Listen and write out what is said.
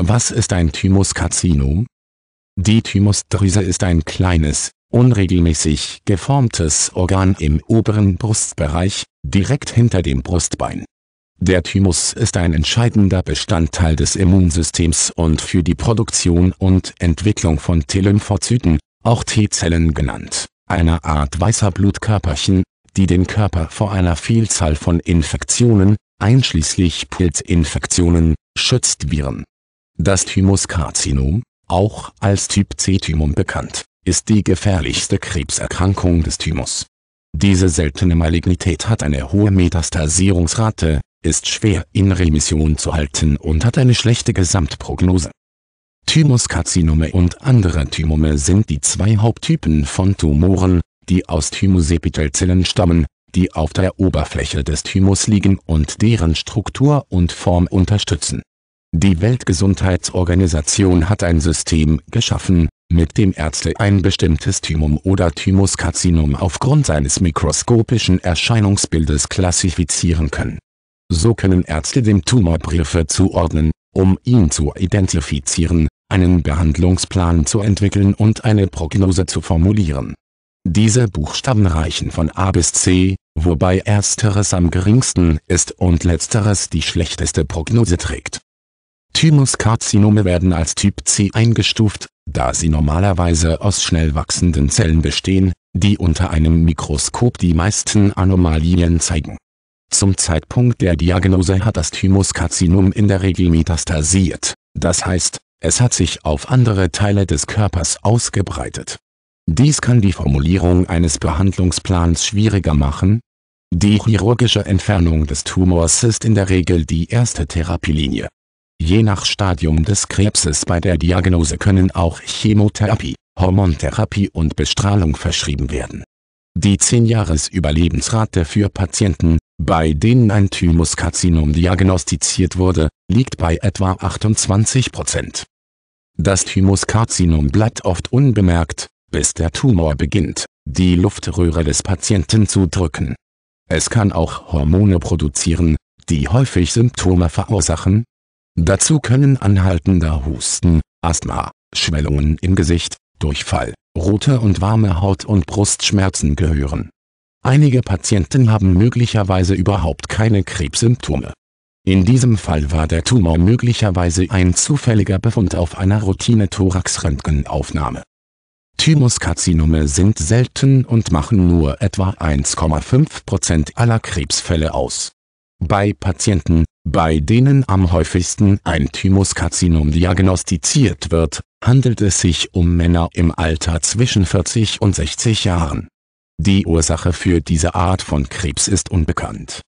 Was ist ein Thymuskarzinom? Die Thymusdrüse ist ein kleines, unregelmäßig geformtes Organ im oberen Brustbereich, direkt hinter dem Brustbein. Der Thymus ist ein entscheidender Bestandteil des Immunsystems und für die Produktion und Entwicklung von T-Lymphozyten, auch T-Zellen genannt, einer Art weißer Blutkörperchen, die den Körper vor einer Vielzahl von Infektionen, einschließlich Pilzinfektionen, schützt Viren das Thymuskarzinom, auch als Typ-C-Thymum bekannt, ist die gefährlichste Krebserkrankung des Thymus. Diese seltene Malignität hat eine hohe Metastasierungsrate, ist schwer in Remission zu halten und hat eine schlechte Gesamtprognose. Thymuskarzinome und andere Thymome sind die zwei Haupttypen von Tumoren, die aus Thymusepithelzellen stammen, die auf der Oberfläche des Thymus liegen und deren Struktur und Form unterstützen die Weltgesundheitsorganisation hat ein System geschaffen, mit dem Ärzte ein bestimmtes Thymum oder Thymuskarzinom aufgrund seines mikroskopischen Erscheinungsbildes klassifizieren können. So können Ärzte dem Tumor Briefe zuordnen, um ihn zu identifizieren, einen Behandlungsplan zu entwickeln und eine Prognose zu formulieren. Diese Buchstaben reichen von A bis C, wobei ersteres am geringsten ist und letzteres die schlechteste Prognose trägt Thymuskarzinome werden als Typ C eingestuft, da sie normalerweise aus schnell wachsenden Zellen bestehen, die unter einem Mikroskop die meisten Anomalien zeigen. Zum Zeitpunkt der Diagnose hat das Thymuskarzinom in der Regel metastasiert, das heißt, es hat sich auf andere Teile des Körpers ausgebreitet. Dies kann die Formulierung eines Behandlungsplans schwieriger machen. Die chirurgische Entfernung des Tumors ist in der Regel die erste Therapielinie. Je nach Stadium des Krebses bei der Diagnose können auch Chemotherapie, Hormontherapie und Bestrahlung verschrieben werden. Die 10-Jahres-Überlebensrate für Patienten, bei denen ein Thymuskarzinom diagnostiziert wurde, liegt bei etwa 28 Prozent. Das Thymuskarzinom bleibt oft unbemerkt, bis der Tumor beginnt, die Luftröhre des Patienten zu drücken. Es kann auch Hormone produzieren, die häufig Symptome verursachen, Dazu können anhaltender Husten, Asthma, Schwellungen im Gesicht, Durchfall, rote und warme Haut und Brustschmerzen gehören. Einige Patienten haben möglicherweise überhaupt keine Krebssymptome. In diesem Fall war der Tumor möglicherweise ein zufälliger Befund auf einer Routine-Thorax-Röntgenaufnahme. Thymuskarzinome sind selten und machen nur etwa 1,5% Prozent aller Krebsfälle aus. Bei Patienten, bei denen am häufigsten ein Thymuskarzinom diagnostiziert wird, handelt es sich um Männer im Alter zwischen 40 und 60 Jahren. Die Ursache für diese Art von Krebs ist unbekannt